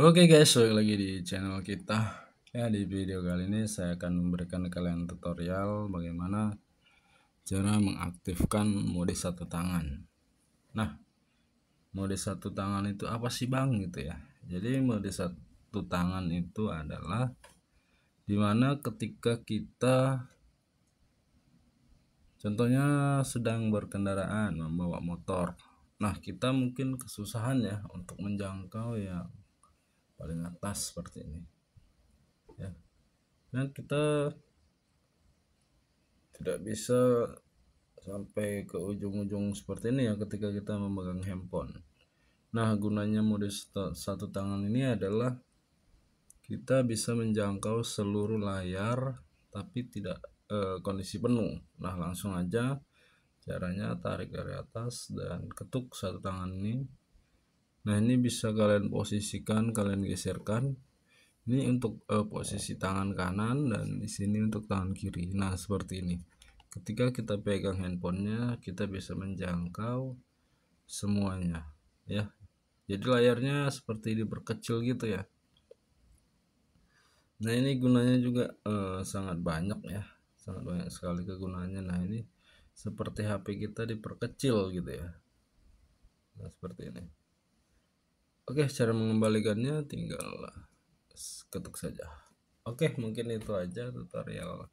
Oke guys, balik lagi di channel kita. Ya, di video kali ini saya akan memberikan kalian tutorial bagaimana cara mengaktifkan mode satu tangan. Nah, mode satu tangan itu apa sih Bang gitu ya. Jadi mode satu tangan itu adalah dimana ketika kita contohnya sedang berkendaraan membawa motor Nah, kita mungkin kesusahan ya untuk menjangkau ya paling atas seperti ini ya dan kita tidak bisa sampai ke ujung-ujung seperti ini ya ketika kita memegang handphone nah gunanya mode satu tangan ini adalah kita bisa menjangkau seluruh layar tapi tidak e, kondisi penuh nah langsung aja caranya tarik dari atas dan ketuk satu tangan ini nah ini bisa kalian posisikan kalian geserkan ini untuk uh, posisi tangan kanan dan di sini untuk tangan kiri nah seperti ini ketika kita pegang handphonenya kita bisa menjangkau semuanya ya jadi layarnya seperti diperkecil gitu ya nah ini gunanya juga eh, sangat banyak ya sangat banyak sekali kegunaannya nah ini seperti HP kita diperkecil gitu ya nah seperti ini Oke, cara mengembalikannya tinggal ketuk saja. Oke, mungkin itu aja tutorial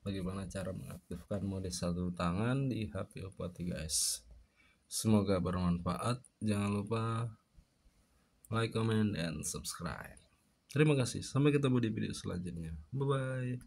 bagaimana cara mengaktifkan mode satu tangan di HP Oppo 3S. Semoga bermanfaat. Jangan lupa like, comment, and subscribe. Terima kasih. Sampai ketemu di video selanjutnya. Bye-bye.